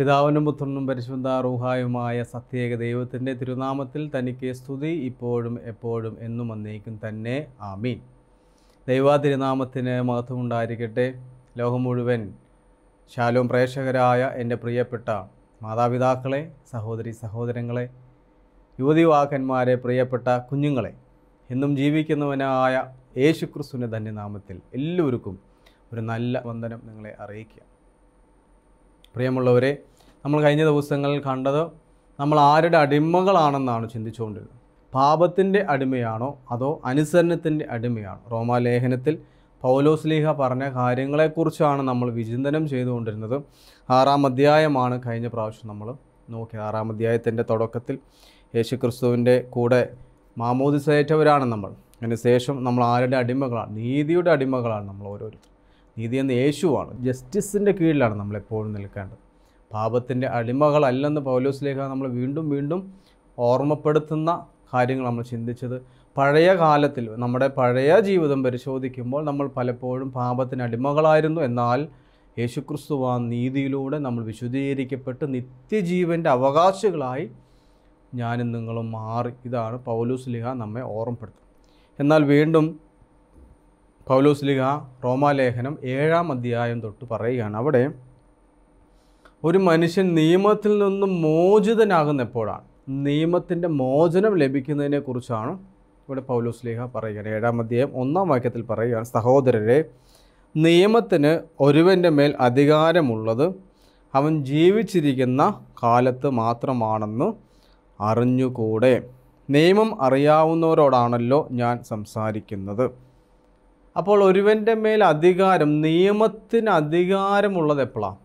പിതാവിനും പുത്രനും പരിശുദ്ധ റൂഹായുമായ സത്യേക ദൈവത്തിൻ്റെ തിരുനാമത്തിൽ തനിക്ക് സ്തുതി ഇപ്പോഴും എപ്പോഴും എന്നും വന്നേക്കും തന്നെ ആമീൻ ദൈവാ തിരുനാമത്തിന് മഹത്വമുണ്ടായിരിക്കട്ടെ ലോകം മുഴുവൻ ശാലോം പ്രേക്ഷകരായ എൻ്റെ പ്രിയപ്പെട്ട മാതാപിതാക്കളെ സഹോദരി സഹോദരങ്ങളെ യുവതിവാക്കന്മാരെ പ്രിയപ്പെട്ട കുഞ്ഞുങ്ങളെ എന്നും ജീവിക്കുന്നവനായ യേശുക്രിസ്തുവിൻ്റെ തന്നെ നാമത്തിൽ എല്ലാവർക്കും ഒരു നല്ല വന്ദനം നിങ്ങളെ അറിയിക്കുക പ്രിയമുള്ളവരെ നമ്മൾ കഴിഞ്ഞ ദിവസങ്ങളിൽ കണ്ടത് നമ്മൾ ആരുടെ അടിമകളാണെന്നാണ് ചിന്തിച്ചുകൊണ്ടിരുന്നത് പാപത്തിൻ്റെ അടിമയാണോ അതോ അനുസരണത്തിൻ്റെ അടിമയാണോ റോമാലേഖനത്തിൽ പൗലോസ്ലീഹ പറഞ്ഞ കാര്യങ്ങളെക്കുറിച്ചാണ് നമ്മൾ വിചിന്തനം ചെയ്തുകൊണ്ടിരുന്നത് ആറാം അധ്യായമാണ് കഴിഞ്ഞ പ്രാവശ്യം നമ്മൾ നോക്കി ആറാം അധ്യായത്തിൻ്റെ തുടക്കത്തിൽ ക്രിസ്തുവിൻ്റെ കൂടെ മാമോദിസേറ്റവരാണ് നമ്മൾ അതിനുശേഷം നമ്മൾ ആരുടെ അടിമകളാണ് നീതിയുടെ അടിമകളാണ് നമ്മൾ ഓരോരുത്തർ നീതി എന്ന യേശുവാണ് ജസ്റ്റിസിൻ്റെ കീഴിലാണ് നമ്മളെപ്പോഴും നിൽക്കേണ്ടത് പാപത്തിൻ്റെ അടിമകളല്ലെന്ന് പൗലോസ് ലേഖ നമ്മൾ വീണ്ടും വീണ്ടും ഓർമ്മപ്പെടുത്തുന്ന കാര്യങ്ങൾ നമ്മൾ ചിന്തിച്ചത് പഴയ കാലത്തിൽ നമ്മുടെ പഴയ ജീവിതം പരിശോധിക്കുമ്പോൾ നമ്മൾ പലപ്പോഴും പാപത്തിന് അടിമകളായിരുന്നു എന്നാൽ യേശുക്രിസ്തു ആ നീതിയിലൂടെ നമ്മൾ വിശുദ്ധീകരിക്കപ്പെട്ട് നിത്യജീവൻ്റെ അവകാശികളായി ഞാനും നിങ്ങളും മാറി ഇതാണ് പൗലൂസ് ലിഹ നമ്മെ ഓർമ്മപ്പെടുത്തും എന്നാൽ വീണ്ടും പൗലൂസ് ലിഹ റോമാലേഖനം ഏഴാം അധ്യായം തൊട്ട് പറയുകയാണ് അവിടെ ഒരു മനുഷ്യൻ നിയമത്തിൽ നിന്നും മോചിതനാകുന്ന എപ്പോഴാണ് നിയമത്തിൻ്റെ മോചനം ലഭിക്കുന്നതിനെക്കുറിച്ചാണ് ഇവിടെ പൗലോസ്ലേഹ പറയുകയാണ് ഏഴാം അധ്യായം ഒന്നാം വാക്യത്തിൽ പറയുകയാണ് സഹോദരരെ നിയമത്തിന് ഒരുവൻ്റെ മേൽ അധികാരമുള്ളത് അവൻ ജീവിച്ചിരിക്കുന്ന കാലത്ത് മാത്രമാണെന്ന് അറിഞ്ഞുകൂടെ നിയമം അറിയാവുന്നവരോടാണല്ലോ ഞാൻ സംസാരിക്കുന്നത് അപ്പോൾ ഒരുവൻ്റെ മേൽ അധികാരം നിയമത്തിന് അധികാരമുള്ളത് എപ്പോഴാണ്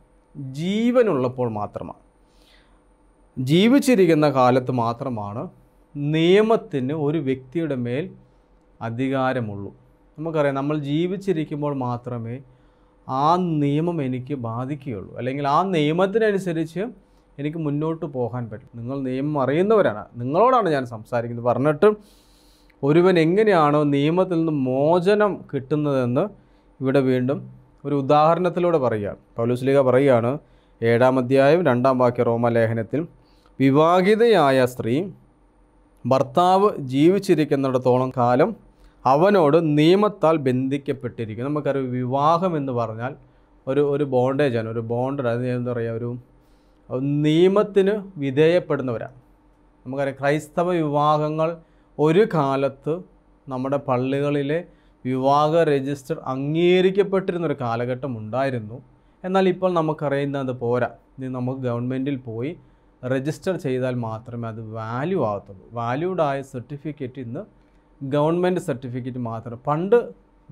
ജീവനുള്ളപ്പോൾ മാത്രമാണ് ജീവിച്ചിരിക്കുന്ന കാലത്ത് മാത്രമാണ് നിയമത്തിന് ഒരു വ്യക്തിയുടെ മേൽ അധികാരമുള്ളൂ നമുക്കറിയാം നമ്മൾ ജീവിച്ചിരിക്കുമ്പോൾ മാത്രമേ ആ നിയമം എനിക്ക് ബാധിക്കുകയുള്ളൂ അല്ലെങ്കിൽ ആ നിയമത്തിനനുസരിച്ച് എനിക്ക് മുന്നോട്ട് പോകാൻ പറ്റും നിങ്ങൾ നിയമം അറിയുന്നവരാണ് നിങ്ങളോടാണ് ഞാൻ സംസാരിക്കുന്നത് പറഞ്ഞിട്ട് ഒരുവൻ എങ്ങനെയാണോ നിയമത്തിൽ നിന്ന് മോചനം കിട്ടുന്നതെന്ന് ഇവിടെ വീണ്ടും ഒരു ഉദാഹരണത്തിലൂടെ പറയുക ലീഗ പറയുകയാണ് ഏഴാം അധ്യായം രണ്ടാം വാക്യ റോമലേഖനത്തിൽ വിവാഹിതയായ സ്ത്രീ ഭർത്താവ് ജീവിച്ചിരിക്കുന്നിടത്തോളം കാലം അവനോട് നിയമത്താൽ ബന്ധിക്കപ്പെട്ടിരിക്കും നമുക്കറിയാം വിവാഹം എന്ന് പറഞ്ഞാൽ ഒരു ഒരു ബോണ്ടേജാണ് ഒരു ബോണ്ട് അത് എന്താ പറയുക ഒരു നിയമത്തിന് വിധേയപ്പെടുന്നവരാണ് നമുക്കറിയാം ക്രൈസ്തവ വിവാഹങ്ങൾ ഒരു കാലത്ത് നമ്മുടെ പള്ളികളിലെ വിവാഹ രജിസ്റ്റർ അംഗീകരിക്കപ്പെട്ടിരുന്ന ഒരു കാലഘട്ടം ഉണ്ടായിരുന്നു എന്നാൽ ഇപ്പോൾ നമുക്കറിയുന്നത് പോരാ ഇത് നമുക്ക് ഗവൺമെൻറ്റിൽ പോയി രജിസ്റ്റർ ചെയ്താൽ മാത്രമേ അത് വാല്യൂ ആകത്തുള്ളൂ വാല്യൂഡ് ആയ സർട്ടിഫിക്കറ്റ് ഇന്ന് ഗവൺമെൻറ് സർട്ടിഫിക്കറ്റ് മാത്രം പണ്ട്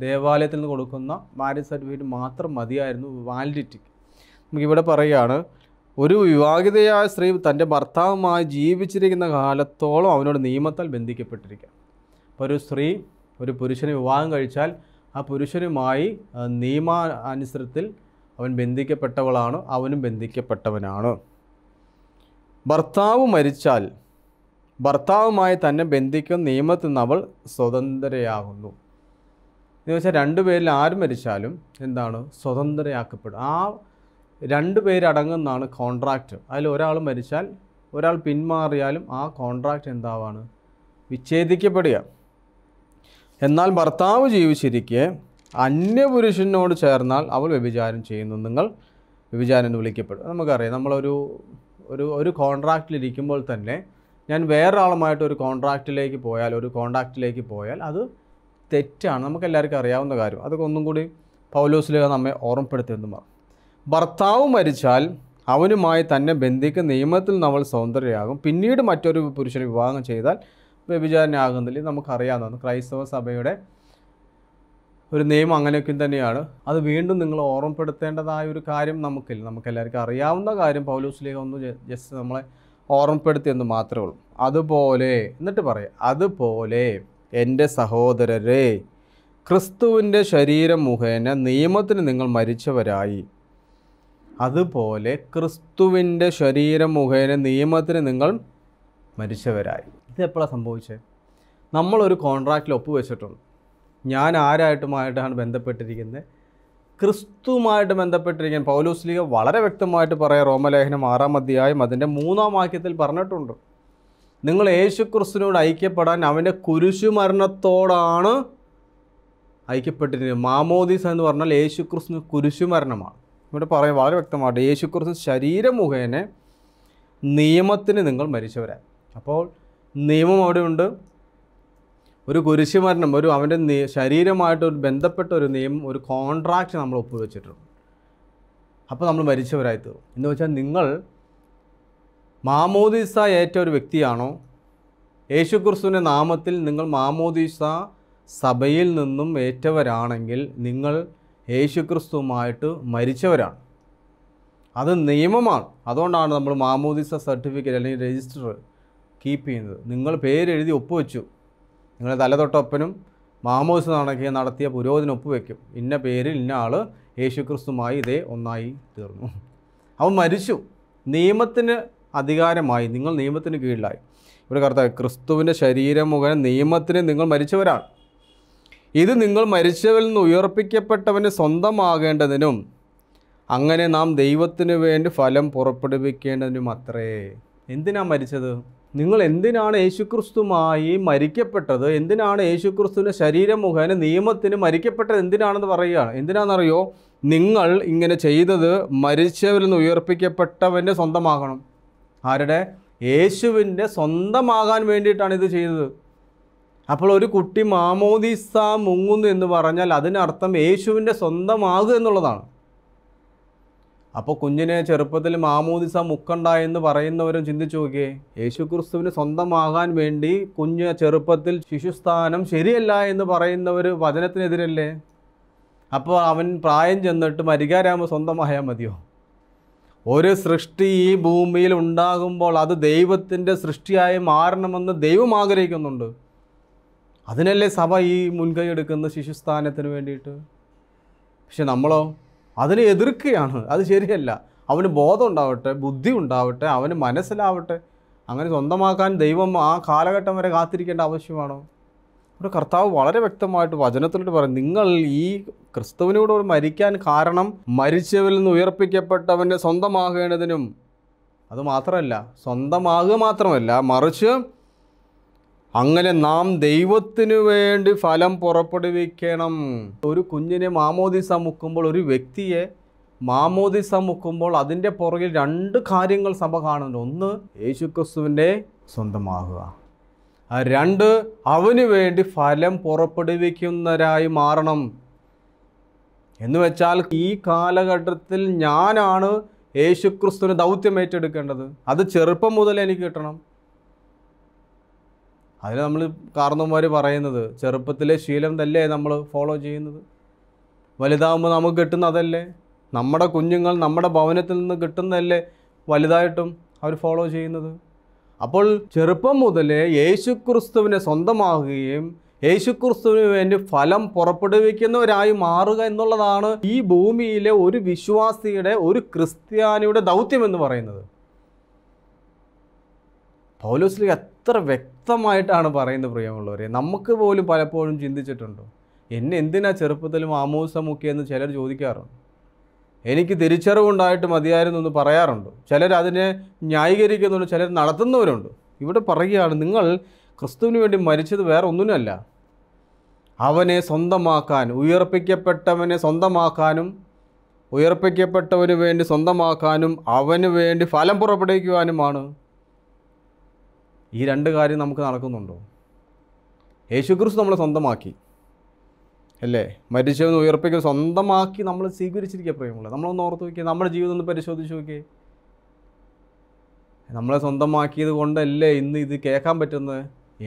ദേവാലയത്തിൽ നിന്ന് കൊടുക്കുന്ന മാരേജ് സർട്ടിഫിക്കറ്റ് മാത്രം മതിയായിരുന്നു വാലിഡിറ്റിക്ക് നമുക്കിവിടെ പറയുകയാണ് ഒരു വിവാഹിതയായ സ്ത്രീ തൻ്റെ ഭർത്താവുമായി ജീവിച്ചിരിക്കുന്ന കാലത്തോളം അവനോട് നിയമത്താൽ ബന്ധിക്കപ്പെട്ടിരിക്കുക അപ്പോൾ ഒരു സ്ത്രീ ഒരു പുരുഷന് വിവാഹം കഴിച്ചാൽ ആ പുരുഷനുമായി നിയമാനുസൃതത്തിൽ അവൻ ബന്ധിക്കപ്പെട്ടവളാണ് അവനും ബന്ധിക്കപ്പെട്ടവനാണ് ഭർത്താവ് മരിച്ചാൽ ഭർത്താവുമായി തന്നെ ബന്ധിക്കുന്ന നിയമത്തിൽ നിന്ന് അവൾ സ്വതന്ത്രയാകുന്നു എന്ന് വെച്ചാൽ രണ്ടുപേരിൽ ആര് മരിച്ചാലും എന്താണ് സ്വതന്ത്രയാക്കപ്പെടും ആ രണ്ട് പേരടങ്ങുന്നതാണ് കോൺട്രാക്റ്റ് അതിൽ ഒരാൾ മരിച്ചാൽ ഒരാൾ പിന്മാറിയാലും ആ കോൺട്രാക്റ്റ് എന്താവാണ് വിച്ഛേദിക്കപ്പെടുക എന്നാൽ ഭർത്താവ് ജീവിച്ചിരിക്കെ അന്യപുരുഷനോട് ചേർന്നാൽ അവൾ വ്യഭിചാരം ചെയ്യുന്നു നിങ്ങൾ വ്യഭിചാരം എന്ന് വിളിക്കപ്പെടും നമുക്കറിയാം നമ്മളൊരു ഒരു ഒരു കോൺട്രാക്റ്റിലിരിക്കുമ്പോൾ തന്നെ ഞാൻ വേറൊരാളുമായിട്ട് ഒരു കോൺട്രാക്റ്റിലേക്ക് പോയാൽ ഒരു കോൺട്രാക്റ്റിലേക്ക് പോയാൽ അത് തെറ്റാണ് നമുക്ക് എല്ലാവർക്കും അറിയാവുന്ന കാര്യം അതൊക്കെ ഒന്നും കൂടി പൗലോസിലേക്ക് നമ്മെ ഓർമ്മപ്പെടുത്തിയെന്ന് പറഞ്ഞു ഭർത്താവ് മരിച്ചാൽ അവനുമായി തന്നെ ബന്ധിക്കുന്ന നിയമത്തിൽ നമ്മൾ സൗന്ദര്യമാകും പിന്നീട് മറ്റൊരു പുരുഷനെ വിവാഹം ചെയ്താൽ വ്യഭിചാരനാകുന്നില്ല നമുക്കറിയാവുന്നതാണ് ക്രൈസ്തവ സഭയുടെ ഒരു നിയമം അങ്ങനെയൊക്കെ തന്നെയാണ് അത് വീണ്ടും നിങ്ങൾ ഓർമ്മപ്പെടുത്തേണ്ടതായ ഒരു കാര്യം നമുക്കില്ല നമുക്കെല്ലാവർക്കും അറിയാവുന്ന കാര്യം പൗലൂസിലേക്ക് ഒന്ന് ജസ്റ്റ് നമ്മളെ ഓർമ്മപ്പെടുത്തിയെന്ന് മാത്രമേ ഉള്ളൂ അതുപോലെ എന്നിട്ട് പറയാം അതുപോലെ എൻ്റെ സഹോദരരെ ക്രിസ്തുവിൻ്റെ ശരീരം മുഖേന നിയമത്തിന് നിങ്ങൾ മരിച്ചവരായി അതുപോലെ ക്രിസ്തുവിൻ്റെ ശരീരം മുഖേന നിയമത്തിന് നിങ്ങൾ മരിച്ചവരായി ഇതെപ്പോഴാണ് സംഭവിച്ചത് നമ്മളൊരു കോൺട്രാക്റ്റിൽ ഒപ്പുവെച്ചിട്ടുണ്ട് ഞാൻ ആരായിട്ടുമായിട്ടാണ് ബന്ധപ്പെട്ടിരിക്കുന്നത് ക്രിസ്തുവുമായിട്ട് ബന്ധപ്പെട്ടിരിക്കാൻ പൗലോസ്ലിക വളരെ വ്യക്തമായിട്ട് പറയാം റോമലേഖനം ആറാം അധ്യായം അതിൻ്റെ മൂന്നാം വാക്യത്തിൽ പറഞ്ഞിട്ടുണ്ട് നിങ്ങൾ യേശുക്രിസ്തുവിനോട് ഐക്യപ്പെടാൻ അവൻ്റെ കുരിശുമരണത്തോടാണ് ഐക്യപ്പെട്ടിരിക്കുന്നത് മാമോദീസ എന്ന് പറഞ്ഞാൽ കുരിശു കുരിശുമരണമാണ് ഇവിടെ പറയാൻ വളരെ വ്യക്തമായിട്ട് യേശുക്രിസ്തു ശരീരം മുഖേന നിയമത്തിന് നിങ്ങൾ മരിച്ചവരായി അപ്പോൾ നിയമം അവിടെയുണ്ട് ഒരു കുരിശുമരണം ഒരു അവൻ്റെ ശരീരമായിട്ട് ഒരു ബന്ധപ്പെട്ട ഒരു നിയമം ഒരു കോൺട്രാക്റ്റ് നമ്മൾ ഒപ്പുവെച്ചിട്ടുണ്ട് അപ്പോൾ നമ്മൾ മരിച്ചവരായി തീർന്നു എന്ന് വെച്ചാൽ നിങ്ങൾ മാമോദീസ ഏറ്റ ഒരു വ്യക്തിയാണോ ക്രിസ്തുവിൻ്റെ നാമത്തിൽ നിങ്ങൾ മാമോദീസ സഭയിൽ നിന്നും ഏറ്റവരാണെങ്കിൽ നിങ്ങൾ ക്രിസ്തുവുമായിട്ട് മരിച്ചവരാണ് അത് നിയമമാണ് അതുകൊണ്ടാണ് നമ്മൾ മാമോദീസ സർട്ടിഫിക്കറ്റ് അല്ലെങ്കിൽ രജിസ്റ്റർ കീപ്പ് ചെയ്യുന്നത് നിങ്ങൾ പേരെഴുതി ഒപ്പുവെച്ചു നിങ്ങളുടെ തലതൊട്ടൊപ്പനും മാമോസ് നടക്കിയ നടത്തിയ പുരോഹിതൻ ഒപ്പുവെക്കും ഇന്ന പേരിൽ ഇന്ന ആൾ യേശുക്രിസ്തുമായി ഇതേ ഒന്നായി തീർന്നു അവൻ മരിച്ചു നിയമത്തിന് അധികാരമായി നിങ്ങൾ നിയമത്തിന് കീഴിലായി ഇവിടെ കർത്താവ് ക്രിസ്തുവിൻ്റെ ശരീരം മുഖേന നിയമത്തിന് നിങ്ങൾ മരിച്ചവരാണ് ഇത് നിങ്ങൾ മരിച്ചവരിൽ നിന്ന് ഉയർപ്പിക്കപ്പെട്ടവന് സ്വന്തമാകേണ്ടതിനും അങ്ങനെ നാം ദൈവത്തിനു വേണ്ടി ഫലം പുറപ്പെടുവിക്കേണ്ടതിനും അത്രേ എന്തിനാണ് മരിച്ചത് നിങ്ങൾ എന്തിനാണ് യേശുക്രിസ്തുമായി മരിക്കപ്പെട്ടത് എന്തിനാണ് യേശുക്രിസ്തുവിൻ്റെ ശരീരം മുഖേന നിയമത്തിന് മരിക്കപ്പെട്ടത് എന്തിനാണെന്ന് പറയുകയാണ് എന്തിനാണെന്നറിയോ നിങ്ങൾ ഇങ്ങനെ ചെയ്തത് മരിച്ചവരിൽ നിന്ന് ഉയർപ്പിക്കപ്പെട്ടവൻ്റെ സ്വന്തമാകണം ആരുടെ യേശുവിൻ്റെ സ്വന്തമാകാൻ വേണ്ടിയിട്ടാണ് ഇത് ചെയ്തത് അപ്പോൾ ഒരു കുട്ടി മാമോദിസ മുങ്ങുന്നു എന്ന് പറഞ്ഞാൽ അതിനർത്ഥം യേശുവിൻ്റെ സ്വന്തമാകുക എന്നുള്ളതാണ് അപ്പോൾ കുഞ്ഞിന് ചെറുപ്പത്തിൽ മാമോദിസ എന്ന് പറയുന്നവരും ചിന്തിച്ചു നോക്കിയേ യേശു ക്രിസ്തുവിന് സ്വന്തമാകാൻ വേണ്ടി കുഞ്ഞ് ചെറുപ്പത്തിൽ ശിശുസ്ഥാനം ശരിയല്ല എന്ന് പറയുന്നവർ വചനത്തിനെതിരല്ലേ അപ്പോൾ അവൻ പ്രായം ചെന്നിട്ട് മരികാരാകുമ്പോൾ സ്വന്തമായാൽ മതിയോ ഒരു സൃഷ്ടി ഈ ഭൂമിയിൽ ഉണ്ടാകുമ്പോൾ അത് ദൈവത്തിൻ്റെ സൃഷ്ടിയായി മാറണമെന്ന് ദൈവം ആഗ്രഹിക്കുന്നുണ്ട് അതിനല്ലേ സഭ ഈ മുൻകൈ എടുക്കുന്ന ശിശുസ്ഥാനത്തിന് വേണ്ടിയിട്ട് പക്ഷെ നമ്മളോ അതിനെ എതിർക്കുകയാണ് അത് ശരിയല്ല അവന് ബോധം ഉണ്ടാവട്ടെ ബുദ്ധി ഉണ്ടാവട്ടെ അവന് മനസ്സിലാവട്ടെ അങ്ങനെ സ്വന്തമാക്കാൻ ദൈവം ആ കാലഘട്ടം വരെ കാത്തിരിക്കേണ്ട ആവശ്യമാണോ ഇവിടെ കർത്താവ് വളരെ വ്യക്തമായിട്ട് വചനത്തിലോട്ട് പറയും നിങ്ങൾ ഈ ക്രിസ്തുവിനോട് മരിക്കാൻ കാരണം മരിച്ചവരിൽ നിന്ന് ഉയർപ്പിക്കപ്പെട്ടവൻ്റെ സ്വന്തമാകേണ്ടതിനും അതുമാത്രമല്ല സ്വന്തമാകുക മാത്രമല്ല മറിച്ച് അങ്ങനെ നാം ദൈവത്തിനു വേണ്ടി ഫലം പുറപ്പെടുവിക്കണം ഒരു കുഞ്ഞിനെ മാമോദിസ മുക്കുമ്പോൾ ഒരു വ്യക്തിയെ മാമോദിസ മുക്കുമ്പോൾ അതിൻ്റെ പുറകിൽ രണ്ട് കാര്യങ്ങൾ സഭ കാണുന്നുണ്ട് ഒന്ന് യേശുക്രിസ്തുവിൻ്റെ സ്വന്തമാകുക രണ്ട് അവന് വേണ്ടി ഫലം പുറപ്പെടുവിക്കുന്നവരായി മാറണം എന്ന് വെച്ചാൽ ഈ കാലഘട്ടത്തിൽ ഞാനാണ് യേശുക്രിസ്തുവിന് ദൗത്യം ഏറ്റെടുക്കേണ്ടത് അത് ചെറുപ്പം മുതൽ എനിക്ക് കിട്ടണം അതിന് നമ്മൾ കാർന്നന്മാർ പറയുന്നത് ചെറുപ്പത്തിലെ ശീലം തല്ലേ നമ്മൾ ഫോളോ ചെയ്യുന്നത് വലുതാകുമ്പോൾ നമുക്ക് കിട്ടുന്ന അതല്ലേ നമ്മുടെ കുഞ്ഞുങ്ങൾ നമ്മുടെ ഭവനത്തിൽ നിന്ന് കിട്ടുന്നതല്ലേ വലുതായിട്ടും അവർ ഫോളോ ചെയ്യുന്നത് അപ്പോൾ ചെറുപ്പം മുതലേ യേശുക്രിസ്തുവിനെ സ്വന്തമാകുകയും ക്രിസ്തുവിന് വേണ്ടി ഫലം പുറപ്പെടുവിക്കുന്നവരായി മാറുക എന്നുള്ളതാണ് ഈ ഭൂമിയിലെ ഒരു വിശ്വാസിയുടെ ഒരു ക്രിസ്ത്യാനിയുടെ ദൗത്യം എന്ന് പറയുന്നത് പൗലോസിലേക്ക് എത്ര വ്യക്തമായിട്ടാണ് പറയുന്നത് പ്രിയമുള്ളവരെ നമുക്ക് പോലും പലപ്പോഴും ചിന്തിച്ചിട്ടുണ്ടോ എന്നെ എന്തിനാ ചെറുപ്പത്തിൽ മാമൂസ മുക്കിയെന്ന് ചിലർ ചോദിക്കാറുണ്ട് എനിക്ക് തിരിച്ചറിവുണ്ടായിട്ട് മതിയായിരുന്നു എന്ന് പറയാറുണ്ട് ചിലർ അതിനെ ന്യായീകരിക്കുന്നുണ്ട് ചിലർ നടത്തുന്നവരുണ്ട് ഇവിടെ പറയുകയാണ് നിങ്ങൾ ക്രിസ്തുവിന് വേണ്ടി മരിച്ചത് വേറെ ഒന്നിനല്ല അവനെ സ്വന്തമാക്കാൻ ഉയർപ്പിക്കപ്പെട്ടവനെ സ്വന്തമാക്കാനും ഉയർപ്പിക്കപ്പെട്ടവന് വേണ്ടി സ്വന്തമാക്കാനും അവന് വേണ്ടി ഫലം പുറപ്പെടുവിക്കുവാനുമാണ് ഈ രണ്ട് കാര്യം നമുക്ക് നടക്കുന്നുണ്ടോ യേശുക്രിസ്തു നമ്മളെ സ്വന്തമാക്കി അല്ലേ മരിച്ചവന് ഉയർപ്പിക്കുക സ്വന്തമാക്കി നമ്മൾ സ്വീകരിച്ചിരിക്കുക പ്രിയമുള്ള നമ്മളൊന്ന് ഓർത്ത് നോക്കിയേ നമ്മുടെ ജീവിതം ഒന്ന് പരിശോധിച്ച് നോക്കിയേ നമ്മളെ സ്വന്തമാക്കിയത് കൊണ്ടല്ലേ ഇന്ന് ഇത് കേൾക്കാൻ പറ്റുന്നത്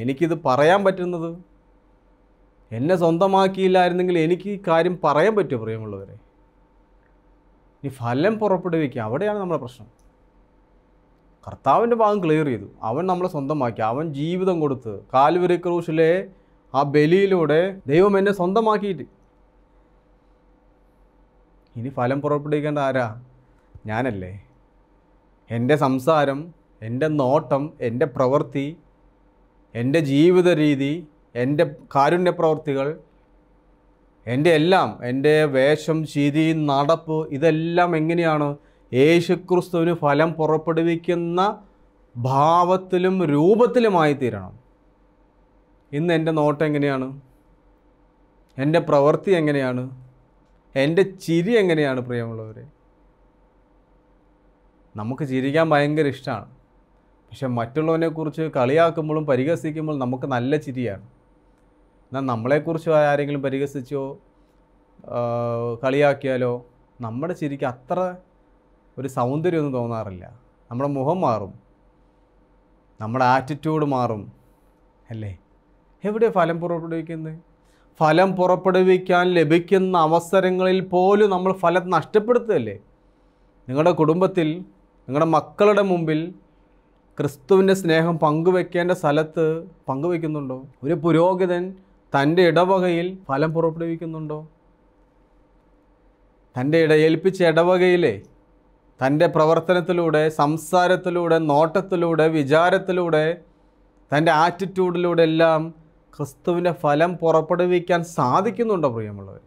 എനിക്കിത് പറയാൻ പറ്റുന്നത് എന്നെ സ്വന്തമാക്കിയില്ലായിരുന്നെങ്കിൽ എനിക്ക് ഈ കാര്യം പറയാൻ പറ്റുമോ പ്രിയമുള്ളവരെ ഈ ഫലം പുറപ്പെടുവിക്കുക അവിടെയാണ് നമ്മുടെ പ്രശ്നം കർത്താവിൻ്റെ ഭാഗം ക്ലിയർ ചെയ്തു അവൻ നമ്മളെ സ്വന്തമാക്കി അവൻ ജീവിതം കൊടുത്ത് കാൽവരി ക്രൂശിലെ ആ ബലിയിലൂടെ ദൈവം എന്നെ സ്വന്തമാക്കിയിട്ട് ഇനി ഫലം പുറപ്പെടുവിക്കേണ്ട ആരാ ഞാനല്ലേ എൻ്റെ സംസാരം എൻ്റെ നോട്ടം എൻ്റെ പ്രവൃത്തി എൻ്റെ ജീവിത രീതി എൻ്റെ കാരുണ്യ പ്രവൃത്തികൾ എൻ്റെ എല്ലാം എൻ്റെ വേഷം ശീതി നടപ്പ് ഇതെല്ലാം എങ്ങനെയാണ് യേശുക്രിസ്തുവിന് ഫലം പുറപ്പെടുവിക്കുന്ന ഭാവത്തിലും രൂപത്തിലുമായി തീരണം ഇന്ന് എൻ്റെ നോട്ട് എങ്ങനെയാണ് എൻ്റെ പ്രവൃത്തി എങ്ങനെയാണ് എൻ്റെ ചിരി എങ്ങനെയാണ് പ്രിയമുള്ളവരെ നമുക്ക് ചിരിക്കാൻ ഭയങ്കര ഇഷ്ടമാണ് പക്ഷെ മറ്റുള്ളവനെക്കുറിച്ച് കളിയാക്കുമ്പോഴും പരിഹസിക്കുമ്പോഴും നമുക്ക് നല്ല ചിരിയാണ് എന്നാൽ നമ്മളെക്കുറിച്ച് ആരെങ്കിലും പരിഹസിച്ചോ കളിയാക്കിയാലോ നമ്മുടെ ചിരിക്ക് അത്ര ഒരു സൗന്ദര്യമൊന്നും തോന്നാറില്ല നമ്മുടെ മുഖം മാറും നമ്മുടെ ആറ്റിറ്റ്യൂഡ് മാറും അല്ലേ എവിടെ ഫലം പുറപ്പെടുവിക്കുന്നത് ഫലം പുറപ്പെടുവിക്കാൻ ലഭിക്കുന്ന അവസരങ്ങളിൽ പോലും നമ്മൾ ഫലം നഷ്ടപ്പെടുത്തുകയല്ലേ നിങ്ങളുടെ കുടുംബത്തിൽ നിങ്ങളുടെ മക്കളുടെ മുമ്പിൽ ക്രിസ്തുവിൻ്റെ സ്നേഹം പങ്കുവെക്കേണ്ട സ്ഥലത്ത് പങ്കുവെക്കുന്നുണ്ടോ ഒരു പുരോഹിതൻ തൻ്റെ ഇടവകയിൽ ഫലം പുറപ്പെടുവിക്കുന്നുണ്ടോ തൻ്റെ ഇട ഏൽപ്പിച്ച ഇടവകയിലെ തൻ്റെ പ്രവർത്തനത്തിലൂടെ സംസാരത്തിലൂടെ നോട്ടത്തിലൂടെ വിചാരത്തിലൂടെ തൻ്റെ ആറ്റിറ്റ്യൂഡിലൂടെ എല്ലാം ക്രിസ്തുവിൻ്റെ ഫലം പുറപ്പെടുവിക്കാൻ സാധിക്കുന്നുണ്ടോ പ്രിയമുള്ളവർ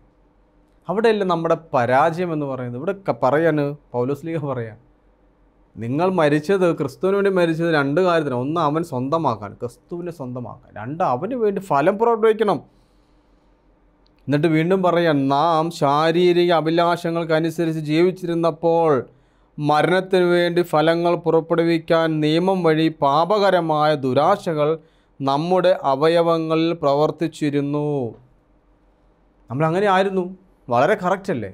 അവിടെയല്ല നമ്മുടെ പരാജയം എന്ന് പറയുന്നത് ഇവിടെ പറയാണ് പൗലോസ് ലീഗ പറയാൻ നിങ്ങൾ മരിച്ചത് ക്രിസ്തുവിന് വേണ്ടി മരിച്ചത് രണ്ട് കാര്യത്തിന് ഒന്ന് അവൻ സ്വന്തമാക്കാൻ ക്രിസ്തുവിനെ സ്വന്തമാക്കാൻ രണ്ട് അവന് വേണ്ടി ഫലം പുറപ്പെടുവിക്കണം എന്നിട്ട് വീണ്ടും പറയാം നാം ശാരീരിക അഭിലാഷങ്ങൾക്കനുസരിച്ച് ജീവിച്ചിരുന്നപ്പോൾ മരണത്തിനു വേണ്ടി ഫലങ്ങൾ പുറപ്പെടുവിക്കാൻ നിയമം വഴി പാപകരമായ ദുരാശകൾ നമ്മുടെ അവയവങ്ങളിൽ പ്രവർത്തിച്ചിരുന്നു നമ്മൾ അങ്ങനെ ആയിരുന്നു വളരെ അല്ലേ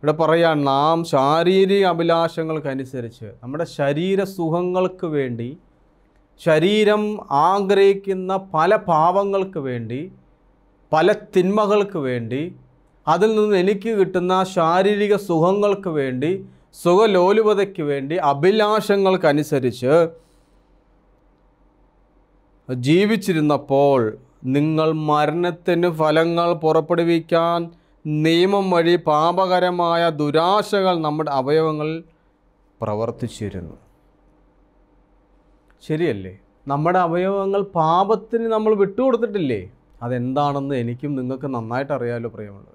ഇവിടെ പറയാം നാം ശാരീരിക അഭിലാഷങ്ങൾക്കനുസരിച്ച് നമ്മുടെ ശരീര സുഖങ്ങൾക്ക് വേണ്ടി ശരീരം ആഗ്രഹിക്കുന്ന പല പാവങ്ങൾക്ക് വേണ്ടി പല തിന്മകൾക്ക് വേണ്ടി അതിൽ നിന്ന് എനിക്ക് കിട്ടുന്ന ശാരീരിക സുഖങ്ങൾക്ക് വേണ്ടി സുഖലോലുപതയ്ക്ക് വേണ്ടി അഭിലാഷങ്ങൾക്കനുസരിച്ച് ജീവിച്ചിരുന്നപ്പോൾ നിങ്ങൾ മരണത്തിന് ഫലങ്ങൾ പുറപ്പെടുവിക്കാൻ നിയമം വഴി പാപകരമായ ദുരാശകൾ നമ്മുടെ അവയവങ്ങളിൽ പ്രവർത്തിച്ചിരുന്നു ശരിയല്ലേ നമ്മുടെ അവയവങ്ങൾ പാപത്തിന് നമ്മൾ വിട്ടുകൊടുത്തിട്ടില്ലേ അതെന്താണെന്ന് എനിക്കും നിങ്ങൾക്ക് നന്നായിട്ട് അറിയാമല്ലോ പ്രിയമുള്ളത്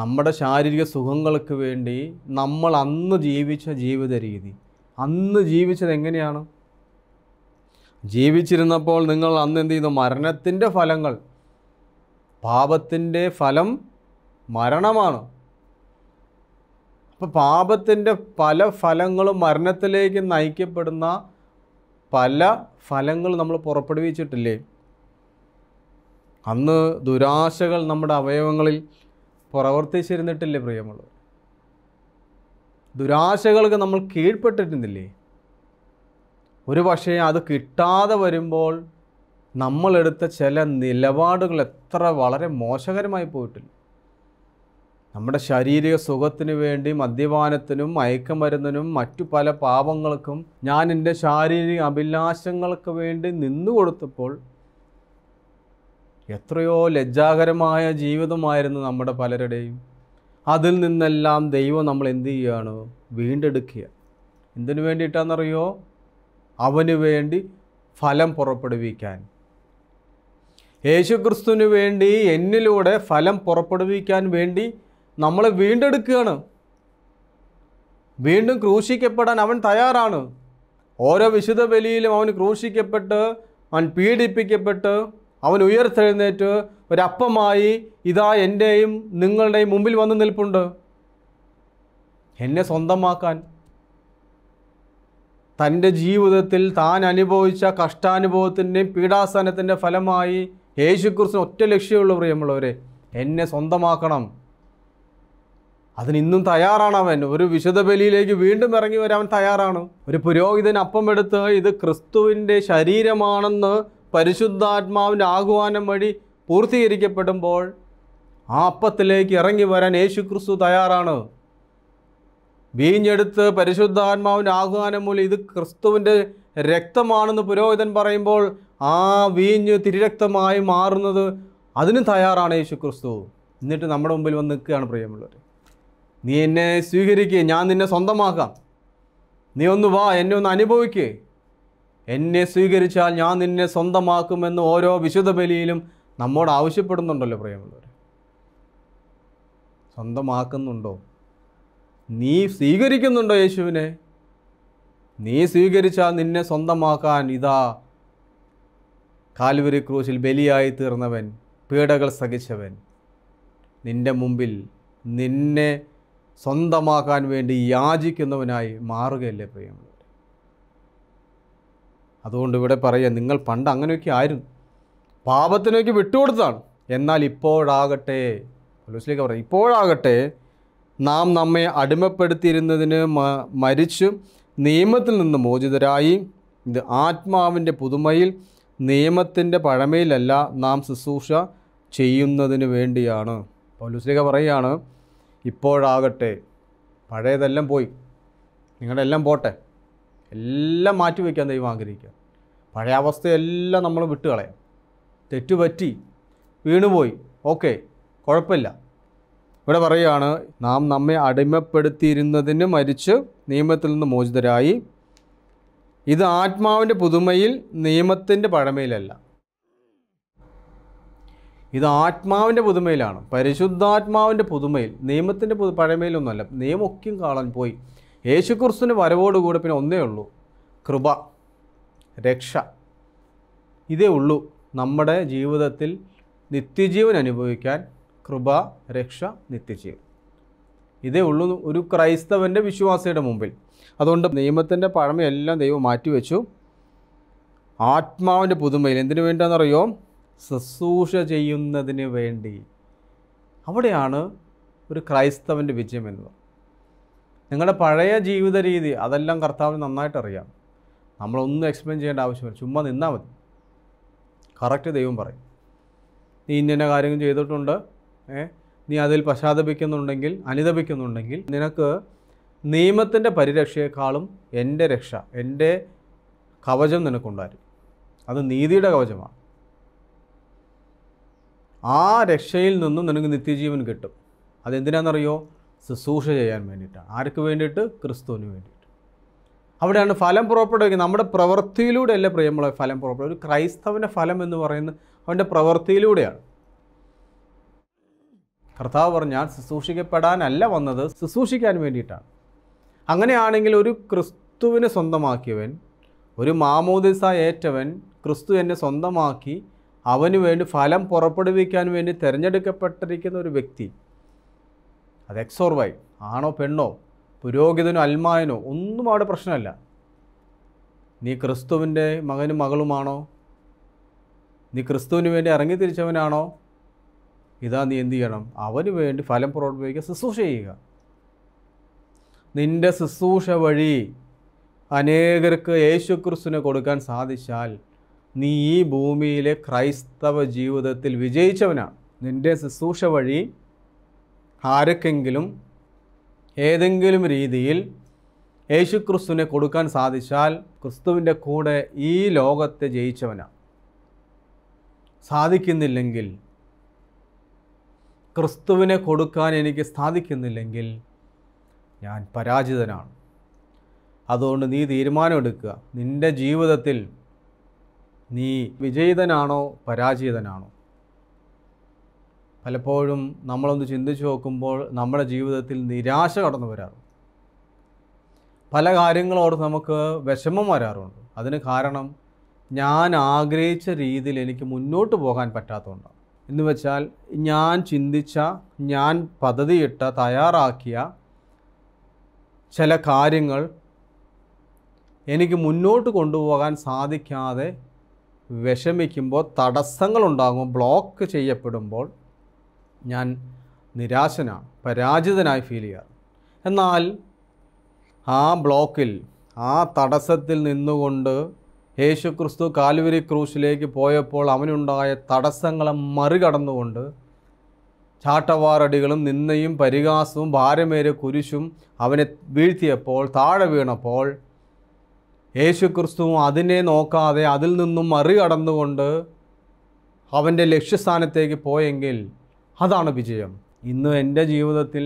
നമ്മുടെ ശാരീരിക സുഖങ്ങൾക്ക് വേണ്ടി നമ്മൾ അന്ന് ജീവിച്ച ജീവിത രീതി അന്ന് ജീവിച്ചത് എങ്ങനെയാണ് ജീവിച്ചിരുന്നപ്പോൾ നിങ്ങൾ അന്ന് എന്ത് ചെയ്യുന്നു മരണത്തിൻ്റെ ഫലങ്ങൾ പാപത്തിൻ്റെ ഫലം മരണമാണ് അപ്പോൾ പാപത്തിൻ്റെ പല ഫലങ്ങളും മരണത്തിലേക്ക് നയിക്കപ്പെടുന്ന പല ഫലങ്ങൾ നമ്മൾ പുറപ്പെടുവിച്ചിട്ടില്ലേ അന്ന് ദുരാശകൾ നമ്മുടെ അവയവങ്ങളിൽ പ്രവർത്തിച്ചിരുന്നിട്ടില്ലേ പ്രിയമുള്ളത് ദുരാശകൾക്ക് നമ്മൾ കീഴ്പ്പെട്ടിരുന്നില്ലേ ഒരു പക്ഷേ അത് കിട്ടാതെ വരുമ്പോൾ നമ്മളെടുത്ത ചില നിലപാടുകൾ എത്ര വളരെ മോശകരമായി പോയിട്ടില്ല നമ്മുടെ ശാരീരിക സുഖത്തിനു വേണ്ടി മദ്യപാനത്തിനും മയക്കുമരുന്നിനും മറ്റു പല പാപങ്ങൾക്കും ഞാൻ എൻ്റെ ശാരീരിക അഭിലാഷങ്ങൾക്ക് വേണ്ടി നിന്നു കൊടുത്തപ്പോൾ എത്രയോ ലജ്ജാകരമായ ജീവിതമായിരുന്നു നമ്മുടെ പലരുടെയും അതിൽ നിന്നെല്ലാം ദൈവം നമ്മൾ എന്തു ചെയ്യുകയാണ് വീണ്ടെടുക്കുക എന്തിനു വേണ്ടിയിട്ടാണെന്നറിയോ അവന് വേണ്ടി ഫലം പുറപ്പെടുവിക്കാൻ യേശുക്രിസ്തുവിന് വേണ്ടി എന്നിലൂടെ ഫലം പുറപ്പെടുവിക്കാൻ വേണ്ടി നമ്മളെ വീണ്ടെടുക്കുകയാണ് വീണ്ടും ക്രൂശിക്കപ്പെടാൻ അവൻ തയ്യാറാണ് ഓരോ വിശുദ്ധ ബലിയിലും അവൻ ക്രൂശിക്കപ്പെട്ട് അവൻ പീഡിപ്പിക്കപ്പെട്ട് അവൻ ഉയർത്തെഴുന്നേറ്റ് ഒരപ്പമായി ഇതാ എൻ്റെയും നിങ്ങളുടെയും മുമ്പിൽ വന്ന് നിൽപ്പുണ്ട് എന്നെ സ്വന്തമാക്കാൻ തൻ്റെ ജീവിതത്തിൽ താൻ അനുഭവിച്ച കഷ്ടാനുഭവത്തിൻ്റെയും പീഡാസനത്തിൻ്റെ ഫലമായി യേശുക്രിസ്തു ഒറ്റ ലക്ഷ്യമുള്ള പ്രിയമുള്ളവരെ എന്നെ സ്വന്തമാക്കണം അതിനിന്നും തയ്യാറാണ് അവൻ ഒരു വിശുദ്ധ ബലിയിലേക്ക് വീണ്ടും ഇറങ്ങി വരാൻ തയ്യാറാണ് ഒരു പുരോഹിതൻ അപ്പം എടുത്ത് ഇത് ക്രിസ്തുവിൻ്റെ ശരീരമാണെന്ന് പരിശുദ്ധാത്മാവിൻ്റെ ആഹ്വാനം വഴി പൂർത്തീകരിക്കപ്പെടുമ്പോൾ ആ അപ്പത്തിലേക്ക് ഇറങ്ങി വരാൻ ക്രിസ്തു തയ്യാറാണ് വീഞ്ഞെടുത്ത് പരിശുദ്ധാത്മാവിൻ്റെ ആഹ്വാനം മൂലം ഇത് ക്രിസ്തുവിൻ്റെ രക്തമാണെന്ന് പുരോഹിതൻ പറയുമ്പോൾ ആ വീഞ്ഞ് തിരിരക്തമായി മാറുന്നത് അതിന് തയ്യാറാണ് ക്രിസ്തു എന്നിട്ട് നമ്മുടെ മുമ്പിൽ വന്ന് നിൽക്കുകയാണ് പ്രിയമുള്ളവർ നീ എന്നെ സ്വീകരിക്കുക ഞാൻ നിന്നെ സ്വന്തമാക്കാം നീ ഒന്ന് വാ എന്നെ ഒന്ന് അനുഭവിക്കേ എന്നെ സ്വീകരിച്ചാൽ ഞാൻ നിന്നെ സ്വന്തമാക്കുമെന്ന് ഓരോ വിശുദ്ധ ബലിയിലും നമ്മോട് ആവശ്യപ്പെടുന്നുണ്ടല്ലോ പ്രിയമുള്ളവർ സ്വന്തമാക്കുന്നുണ്ടോ നീ സ്വീകരിക്കുന്നുണ്ടോ യേശുവിനെ നീ സ്വീകരിച്ചാൽ നിന്നെ സ്വന്തമാക്കാൻ ഇതാ കാൽവരി ക്രൂശിൽ ബലിയായി തീർന്നവൻ പീഡകൾ സഹിച്ചവൻ നിൻ്റെ മുമ്പിൽ നിന്നെ സ്വന്തമാക്കാൻ വേണ്ടി യാചിക്കുന്നവനായി മാറുകയല്ലേ പ്രിയമുള്ളവർ അതുകൊണ്ട് ഇവിടെ പറയുക നിങ്ങൾ പണ്ട് അങ്ങനെയൊക്കെ ആയിരുന്നു പാപത്തിനൊക്കെ വിട്ടുകൊടുത്താണ് എന്നാൽ ഇപ്പോഴാകട്ടെ പൗലോസിലേക്ക് പറയാം ഇപ്പോഴാകട്ടെ നാം നമ്മെ അടിമപ്പെടുത്തിയിരുന്നതിന് മരിച്ചു നിയമത്തിൽ നിന്ന് മോചിതരായി ഇത് ആത്മാവിൻ്റെ പുതുമയിൽ നിയമത്തിൻ്റെ പഴമയിലല്ല നാം ശുശ്രൂഷ ചെയ്യുന്നതിന് വേണ്ടിയാണ് പൗലുസ്ലിക പറയുകയാണ് ഇപ്പോഴാകട്ടെ പഴയതെല്ലാം പോയി നിങ്ങളുടെ എല്ലാം പോട്ടെ എല്ലാം മാറ്റിവെക്കാൻ ദൈവം ആഗ്രഹിക്കുക പഴയ അവസ്ഥയെല്ലാം നമ്മൾ വിട്ടുകളയാം തെറ്റുപറ്റി വീണുപോയി ഓക്കെ കുഴപ്പമില്ല ഇവിടെ പറയുകയാണ് നാം നമ്മെ അടിമപ്പെടുത്തിയിരുന്നതിന് മരിച്ച് നിയമത്തിൽ നിന്ന് മോചിതരായി ഇത് ആത്മാവിൻ്റെ പുതുമയിൽ നിയമത്തിൻ്റെ പഴമയിലല്ല ഇത് ആത്മാവിൻ്റെ പുതുമയിലാണ് പരിശുദ്ധാത്മാവിൻ്റെ പുതുമയിൽ നിയമത്തിൻ്റെ പുതു പഴമയിലൊന്നുമല്ല നിയമൊക്കെയും കാണാൻ പോയി യേശുക്രിസ്തുവിൻ്റെ വരവോടുകൂടെ പിന്നെ ഒന്നേ ഉള്ളൂ കൃപ രക്ഷ ഇതേ ഉള്ളൂ നമ്മുടെ ജീവിതത്തിൽ നിത്യജീവൻ അനുഭവിക്കാൻ കൃപ രക്ഷ നിത്യജീവൻ ഇതേ ഉള്ളൂ ഒരു ക്രൈസ്തവൻ്റെ വിശ്വാസിയുടെ മുമ്പിൽ അതുകൊണ്ട് നിയമത്തിൻ്റെ പഴമയെല്ലാം ദൈവം മാറ്റിവെച്ചു ആത്മാവിൻ്റെ പുതുമയിൽ എന്തിനു വേണ്ടിയാണെന്നറിയോ ശുശ്രൂഷ ചെയ്യുന്നതിന് വേണ്ടി അവിടെയാണ് ഒരു ക്രൈസ്തവൻ്റെ വിജയം എന്നത് നിങ്ങളുടെ പഴയ ജീവിത രീതി അതെല്ലാം കർത്താവിന് നന്നായിട്ടറിയാം നമ്മളൊന്നും എക്സ്പ്ലെയിൻ ചെയ്യേണ്ട ആവശ്യമില്ല ചുമ്മാ നിന്നാൽ മതി കറക്റ്റ് ദൈവം പറയും നീ ഇന്ന കാര്യങ്ങൾ ചെയ്തിട്ടുണ്ട് നീ അതിൽ പശ്ചാത്തപിക്കുന്നുണ്ടെങ്കിൽ അനുതപിക്കുന്നുണ്ടെങ്കിൽ നിനക്ക് നിയമത്തിൻ്റെ പരിരക്ഷയെക്കാളും എൻ്റെ രക്ഷ എൻ്റെ കവചം നിനക്കുണ്ടായിരുന്നു അത് നീതിയുടെ കവചമാണ് ആ രക്ഷയിൽ നിന്നും നിനക്ക് നിത്യജീവൻ കിട്ടും അതെന്തിനാണെന്നറിയോ ശുശ്രൂഷ ചെയ്യാൻ വേണ്ടിയിട്ടാണ് ആർക്ക് വേണ്ടിയിട്ട് ക്രിസ്തുവിന് വേണ്ടി അവിടെയാണ് ഫലം പുറപ്പെടുവിക്കുന്നത് നമ്മുടെ പ്രവൃത്തിയിലൂടെയല്ലേ പ്രിയമുള്ള ഫലം പുറപ്പെടുക ഒരു ക്രൈസ്തവൻ്റെ ഫലം എന്ന് പറയുന്നത് അവൻ്റെ പ്രവൃത്തിയിലൂടെയാണ് കർത്താവ് പറഞ്ഞാൽ ശുശ്രൂഷിക്കപ്പെടാനല്ല വന്നത് ശുശ്രൂഷിക്കാൻ വേണ്ടിയിട്ടാണ് അങ്ങനെയാണെങ്കിൽ ഒരു ക്രിസ്തുവിനെ സ്വന്തമാക്കിയവൻ ഒരു മാമോദിസ ഏറ്റവൻ ക്രിസ്തു എന്നെ സ്വന്തമാക്കി അവന് വേണ്ടി ഫലം പുറപ്പെടുവിക്കാൻ വേണ്ടി തിരഞ്ഞെടുക്കപ്പെട്ടിരിക്കുന്ന ഒരു വ്യക്തി അത് എക്സോർവൈ ആണോ പെണ്ണോ പുരോഹിതനോ അൽമായനോ ഒന്നും അവിടെ പ്രശ്നമല്ല നീ ക്രിസ്തുവിൻ്റെ മകനും മകളുമാണോ നീ ക്രിസ്തുവിന് വേണ്ടി ഇറങ്ങി തിരിച്ചവനാണോ ഇതാ നീ എന്തു ചെയ്യണം അവന് വേണ്ടി ഫലം പുറപ്പെടുവിക്കുക ശുശ്രൂഷ ചെയ്യുക നിൻ്റെ ശുശ്രൂഷ വഴി അനേകർക്ക് യേശുക്രിസ്തുവിനെ കൊടുക്കാൻ സാധിച്ചാൽ നീ ഈ ഭൂമിയിലെ ക്രൈസ്തവ ജീവിതത്തിൽ വിജയിച്ചവനാണ് നിൻ്റെ ശുശ്രൂഷ വഴി ആരൊക്കെങ്കിലും ഏതെങ്കിലും രീതിയിൽ ക്രിസ്തുവിനെ കൊടുക്കാൻ സാധിച്ചാൽ ക്രിസ്തുവിൻ്റെ കൂടെ ഈ ലോകത്തെ ജയിച്ചവനാണ് സാധിക്കുന്നില്ലെങ്കിൽ ക്രിസ്തുവിനെ കൊടുക്കാൻ എനിക്ക് സാധിക്കുന്നില്ലെങ്കിൽ ഞാൻ പരാജിതനാണ് അതുകൊണ്ട് നീ തീരുമാനമെടുക്കുക നിൻ്റെ ജീവിതത്തിൽ നീ വിജയിതനാണോ പരാജിതനാണോ പലപ്പോഴും നമ്മളൊന്ന് ചിന്തിച്ച് നോക്കുമ്പോൾ നമ്മുടെ ജീവിതത്തിൽ നിരാശ കടന്നു വരാറുണ്ട് പല കാര്യങ്ങളോട് നമുക്ക് വിഷമം വരാറുണ്ട് അതിന് കാരണം ഞാൻ ആഗ്രഹിച്ച രീതിയിൽ എനിക്ക് മുന്നോട്ട് പോകാൻ പറ്റാത്തതുകൊണ്ടാണ് എന്ന് വെച്ചാൽ ഞാൻ ചിന്തിച്ച ഞാൻ പദ്ധതിയിട്ട തയ്യാറാക്കിയ ചില കാര്യങ്ങൾ എനിക്ക് മുന്നോട്ട് കൊണ്ടുപോകാൻ സാധിക്കാതെ വിഷമിക്കുമ്പോൾ തടസ്സങ്ങളുണ്ടാകുമ്പോൾ ബ്ലോക്ക് ചെയ്യപ്പെടുമ്പോൾ ഞാൻ നിരാശനാണ് പരാജിതനായി ഫീൽ ചെയ്യാറ് എന്നാൽ ആ ബ്ലോക്കിൽ ആ തടസ്സത്തിൽ നിന്നുകൊണ്ട് യേശു ക്രിസ്തു കാൽവരി ക്രൂശിലേക്ക് പോയപ്പോൾ അവനുണ്ടായ തടസ്സങ്ങളെ മറികടന്നുകൊണ്ട് ചാട്ടവാറടികളും നിന്നയും പരിഹാസവും ഭാരമേറിയ കുരിശും അവനെ വീഴ്ത്തിയപ്പോൾ താഴെ വീണപ്പോൾ യേശുക്രിസ്തുവും അതിനെ നോക്കാതെ അതിൽ നിന്നും മറികടന്നുകൊണ്ട് അവൻ്റെ ലക്ഷ്യസ്ഥാനത്തേക്ക് പോയെങ്കിൽ അതാണ് വിജയം ഇന്ന് എൻ്റെ ജീവിതത്തിൽ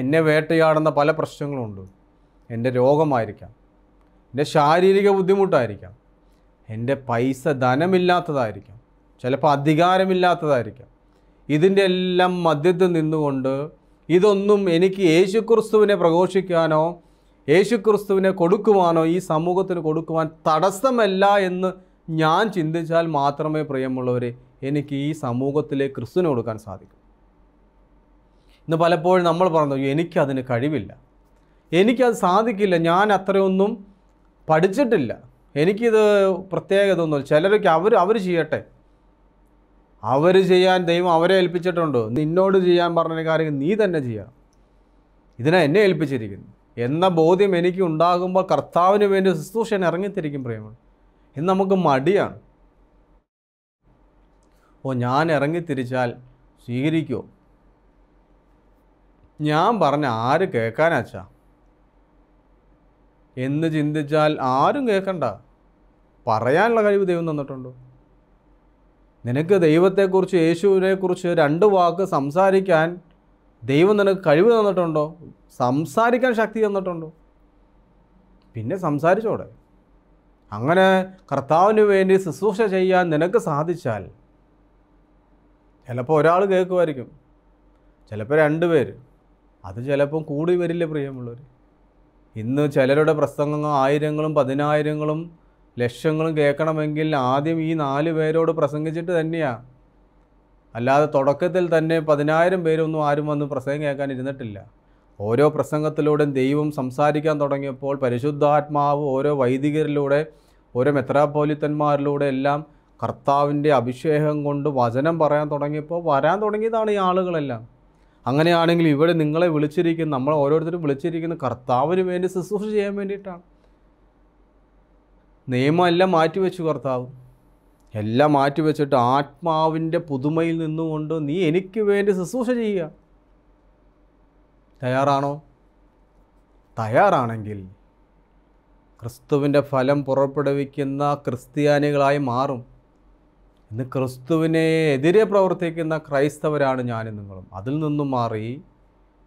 എന്നെ വേട്ടയാടുന്ന പല പ്രശ്നങ്ങളുണ്ട് എൻ്റെ രോഗമായിരിക്കാം എൻ്റെ ശാരീരിക ബുദ്ധിമുട്ടായിരിക്കാം എൻ്റെ പൈസ ധനമില്ലാത്തതായിരിക്കാം ചിലപ്പോൾ അധികാരമില്ലാത്തതായിരിക്കാം ഇതിൻ്റെ എല്ലാം മധ്യത്തിൽ നിന്നുകൊണ്ട് ഇതൊന്നും എനിക്ക് യേശുക്രിസ്തുവിനെ പ്രഘോഷിക്കാനോ യേശുക്രിസ്തുവിനെ കൊടുക്കുവാനോ ഈ സമൂഹത്തിന് കൊടുക്കുവാൻ തടസ്സമല്ല എന്ന് ഞാൻ ചിന്തിച്ചാൽ മാത്രമേ പ്രിയമുള്ളവരെ എനിക്ക് ഈ സമൂഹത്തിലെ ക്രിസ്തുവിന് കൊടുക്കാൻ സാധിക്കൂ ഇന്ന് പലപ്പോഴും നമ്മൾ പറഞ്ഞു എനിക്കതിന് കഴിവില്ല എനിക്കത് സാധിക്കില്ല ഞാൻ അത്രയൊന്നും പഠിച്ചിട്ടില്ല എനിക്കിത് പ്രത്യേകത ഒന്നുമില്ല ചിലരൊക്കെ അവർ അവർ ചെയ്യട്ടെ അവർ ചെയ്യാൻ ദൈവം അവരെ ഏൽപ്പിച്ചിട്ടുണ്ട് നിന്നോട് ചെയ്യാൻ പറഞ്ഞ കാര്യം നീ തന്നെ ചെയ്യണം ഇതിനെ എന്നെ ഏൽപ്പിച്ചിരിക്കുന്നു എന്ന ബോധ്യം എനിക്ക് ഉണ്ടാകുമ്പോൾ കർത്താവിന് വേണ്ടി ശുശ്രൂഷൻ ഇറങ്ങിത്തിരിക്കും പ്രേമാണ് ഇന്ന് നമുക്ക് മടിയാണ് ഓ ഞാൻ ഇറങ്ങിത്തിരിച്ചാൽ സ്വീകരിക്കുമോ ഞാൻ പറഞ്ഞ ആര് കേൾക്കാനാച്ചാ എന്ന് ചിന്തിച്ചാൽ ആരും കേൾക്കണ്ട പറയാനുള്ള കഴിവ് ദൈവം തന്നിട്ടുണ്ടോ നിനക്ക് ദൈവത്തെക്കുറിച്ച് യേശുവിനെക്കുറിച്ച് രണ്ട് വാക്ക് സംസാരിക്കാൻ ദൈവം നിനക്ക് കഴിവ് തന്നിട്ടുണ്ടോ സംസാരിക്കാൻ ശക്തി തന്നിട്ടുണ്ടോ പിന്നെ സംസാരിച്ചോടെ അങ്ങനെ കർത്താവിന് വേണ്ടി ശുശ്രൂഷ ചെയ്യാൻ നിനക്ക് സാധിച്ചാൽ ചിലപ്പോൾ ഒരാൾ കേൾക്കുമായിരിക്കും ചിലപ്പോൾ രണ്ട് പേര് അത് ചിലപ്പം കൂടി വരില്ല പ്രിയമുള്ളവർ ഇന്ന് ചിലരുടെ പ്രസംഗങ്ങൾ ആയിരങ്ങളും പതിനായിരങ്ങളും ലക്ഷങ്ങളും കേൾക്കണമെങ്കിൽ ആദ്യം ഈ നാല് പേരോട് പ്രസംഗിച്ചിട്ട് തന്നെയാണ് അല്ലാതെ തുടക്കത്തിൽ തന്നെ പതിനായിരം പേരൊന്നും ആരും വന്ന് പ്രസംഗം കേൾക്കാൻ ഇരുന്നിട്ടില്ല ഓരോ പ്രസംഗത്തിലൂടെയും ദൈവം സംസാരിക്കാൻ തുടങ്ങിയപ്പോൾ പരിശുദ്ധാത്മാവ് ഓരോ വൈദികരിലൂടെ ഓരോ മെത്രാപോലിത്തന്മാരിലൂടെ എല്ലാം കർത്താവിൻ്റെ അഭിഷേകം കൊണ്ട് വചനം പറയാൻ തുടങ്ങിയപ്പോൾ വരാൻ തുടങ്ങിയതാണ് ഈ ആളുകളെല്ലാം അങ്ങനെയാണെങ്കിൽ ഇവിടെ നിങ്ങളെ വിളിച്ചിരിക്കുന്ന നമ്മൾ ഓരോരുത്തരും വിളിച്ചിരിക്കുന്ന കർത്താവിന് വേണ്ടി ശുശ്രൂഷ ചെയ്യാൻ വേണ്ടിയിട്ടാണ് നിയമം എല്ലാം മാറ്റിവെച്ചു കർത്താവ് എല്ലാം മാറ്റിവെച്ചിട്ട് ആത്മാവിൻ്റെ പുതുമയിൽ നിന്നുകൊണ്ട് നീ എനിക്ക് വേണ്ടി ശുശ്രൂഷ ചെയ്യുക തയ്യാറാണോ തയ്യാറാണെങ്കിൽ ക്രിസ്തുവിൻ്റെ ഫലം പുറപ്പെടുവിക്കുന്ന ക്രിസ്ത്യാനികളായി മാറും ഇന്ന് ക്രിസ്തുവിനെ എതിരെ പ്രവർത്തിക്കുന്ന ക്രൈസ്തവരാണ് ഞാനും നിങ്ങളും അതിൽ നിന്നും മാറി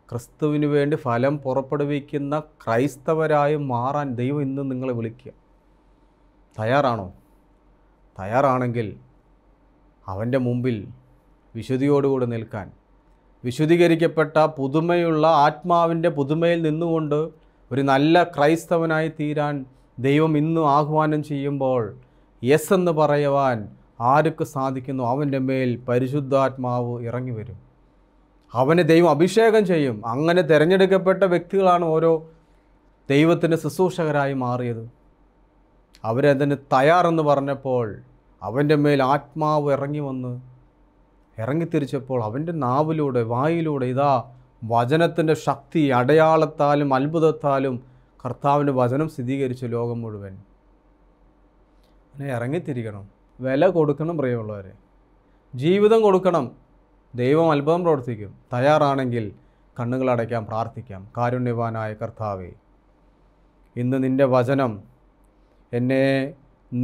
ക്രിസ്തുവിന് വേണ്ടി ഫലം പുറപ്പെടുവിക്കുന്ന ക്രൈസ്തവരായി മാറാൻ ദൈവം ഇന്ന് നിങ്ങളെ വിളിക്കുക തയ്യാറാണോ തയ്യാറാണെങ്കിൽ അവൻ്റെ മുമ്പിൽ വിശുദ്ധിയോടുകൂടി നിൽക്കാൻ വിശുദ്ധീകരിക്കപ്പെട്ട പുതുമയുള്ള ആത്മാവിൻ്റെ പുതുമയിൽ നിന്നുകൊണ്ട് ഒരു നല്ല ക്രൈസ്തവനായി തീരാൻ ദൈവം ഇന്നും ആഹ്വാനം ചെയ്യുമ്പോൾ യെസ് എന്ന് പറയുവാൻ ആർക്ക് സാധിക്കുന്നു അവൻ്റെ മേൽ പരിശുദ്ധാത്മാവ് ഇറങ്ങി വരും അവനെ ദൈവം അഭിഷേകം ചെയ്യും അങ്ങനെ തിരഞ്ഞെടുക്കപ്പെട്ട വ്യക്തികളാണ് ഓരോ ദൈവത്തിൻ്റെ ശുശ്രൂഷകരായി മാറിയത് അവരതിന് തയ്യാറെന്ന് പറഞ്ഞപ്പോൾ അവൻ്റെ മേൽ ആത്മാവ് ഇറങ്ങി വന്ന് ഇറങ്ങിത്തിരിച്ചപ്പോൾ അവൻ്റെ നാവിലൂടെ വായിലൂടെ ഇതാ വചനത്തിൻ്റെ ശക്തി അടയാളത്താലും അത്ഭുതത്താലും കർത്താവിൻ്റെ വചനം സ്ഥിരീകരിച്ചു ലോകം മുഴുവൻ അങ്ങനെ ഇറങ്ങിത്തിരിക്കണം വില കൊടുക്കണം പ്രിയമുള്ളവരെ ജീവിതം കൊടുക്കണം ദൈവം അത്ഭുതം പ്രവർത്തിക്കും തയ്യാറാണെങ്കിൽ കണ്ണുകളടയ്ക്കാൻ പ്രാർത്ഥിക്കാം കാരുണ്യവാനായ കർത്താവെ ഇന്ന് നിൻ്റെ വചനം എന്നെ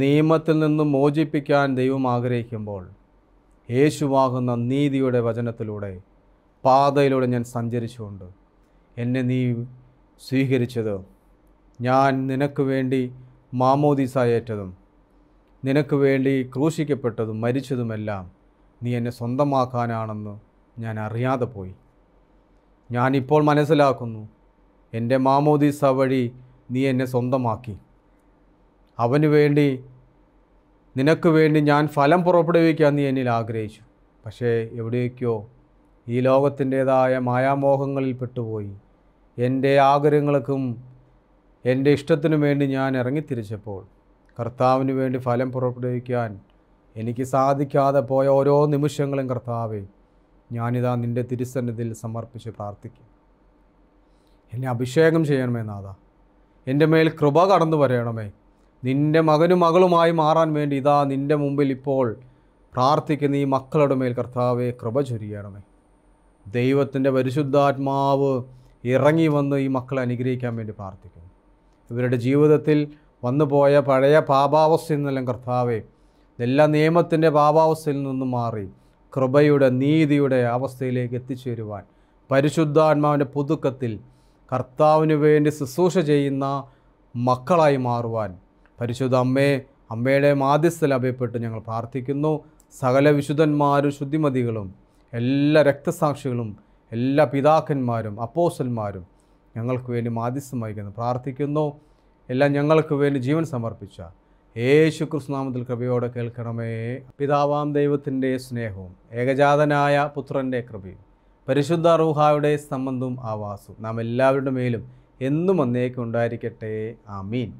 നിയമത്തിൽ നിന്ന് മോചിപ്പിക്കാൻ ദൈവം ആഗ്രഹിക്കുമ്പോൾ യേശുവാകുന്ന നീതിയുടെ വചനത്തിലൂടെ പാതയിലൂടെ ഞാൻ സഞ്ചരിച്ചുകൊണ്ട് എന്നെ നീ സ്വീകരിച്ചത് ഞാൻ നിനക്ക് വേണ്ടി മാമോദീസായേറ്റതും നിനക്ക് വേണ്ടി ക്രൂശിക്കപ്പെട്ടതും മരിച്ചതുമെല്ലാം നീ എന്നെ സ്വന്തമാക്കാനാണെന്ന് ഞാൻ അറിയാതെ പോയി ഞാനിപ്പോൾ മനസ്സിലാക്കുന്നു എൻ്റെ മാമോദീസ വഴി നീ എന്നെ സ്വന്തമാക്കി അവന് വേണ്ടി നിനക്ക് വേണ്ടി ഞാൻ ഫലം പുറപ്പെടുവിക്കാൻ നീ എന്നിൽ ആഗ്രഹിച്ചു പക്ഷേ എവിടേക്കോ ഈ ലോകത്തിൻ്റേതായ മായാമോഹങ്ങളിൽ പെട്ടുപോയി എൻ്റെ ആഗ്രഹങ്ങൾക്കും എൻ്റെ ഇഷ്ടത്തിനു വേണ്ടി ഞാൻ ഇറങ്ങിത്തിരിച്ചപ്പോൾ കർത്താവിന് വേണ്ടി ഫലം പുറപ്പെടുവിക്കാൻ എനിക്ക് സാധിക്കാതെ പോയ ഓരോ നിമിഷങ്ങളും കർത്താവെ ഞാനിതാ നിൻ്റെ തിരുസന്നിധിയിൽ സമർപ്പിച്ച് പ്രാർത്ഥിക്കും എന്നെ അഭിഷേകം ചെയ്യണമേ നാഥ എൻ്റെ മേൽ കൃപ കടന്നു വരയണമേ നിൻ്റെ മകനും മകളുമായി മാറാൻ വേണ്ടി ഇതാ നിൻ്റെ മുമ്പിൽ ഇപ്പോൾ പ്രാർത്ഥിക്കുന്ന ഈ മക്കളുടെ മേൽ കർത്താവെ കൃപ ചൊരിയണമേ ദൈവത്തിൻ്റെ പരിശുദ്ധാത്മാവ് ഇറങ്ങി വന്ന് ഈ മക്കളെ അനുഗ്രഹിക്കാൻ വേണ്ടി പ്രാർത്ഥിക്കുന്നു ഇവരുടെ ജീവിതത്തിൽ വന്നുപോയ പഴയ പാപാവസ്ഥയിൽ നിന്നെല്ലാം കർത്താവെ എല്ലാ നിയമത്തിൻ്റെ പാപാവസ്ഥയിൽ നിന്നും മാറി കൃപയുടെ നീതിയുടെ അവസ്ഥയിലേക്ക് എത്തിച്ചേരുവാൻ പരിശുദ്ധാത്മാവിൻ്റെ പുതുക്കത്തിൽ കർത്താവിന് വേണ്ടി ശുശ്രൂഷ ചെയ്യുന്ന മക്കളായി മാറുവാൻ പരിശുദ്ധ അമ്മയെ അമ്മയുടെ മാധ്യസ്ഥൽ അഭയപ്പെട്ട് ഞങ്ങൾ പ്രാർത്ഥിക്കുന്നു സകല വിശുദ്ധന്മാരും ശുദ്ധിമതികളും എല്ലാ രക്തസാക്ഷികളും എല്ലാ പിതാക്കന്മാരും അപ്പോസന്മാരും ഞങ്ങൾക്ക് വേണ്ടി മാധ്യസ്ഥം വഹിക്കുന്നു പ്രാർത്ഥിക്കുന്നു എല്ലാം ഞങ്ങൾക്ക് വേണ്ടി ജീവൻ സമർപ്പിച്ച യേശു ക്രിസ്തുനാമത്തിൽ കൃപയോടെ കേൾക്കണമേ പിതാവാം ദൈവത്തിൻ്റെ സ്നേഹവും ഏകജാതനായ പുത്രൻ്റെ കൃപയും പരിശുദ്ധ റൂഹായുടെ സംബന്ധവും ആവാസും നാം എല്ലാവരുടെ മേലും എന്നും അന്നേക്കുണ്ടായിരിക്കട്ടെ ആ ആമീൻ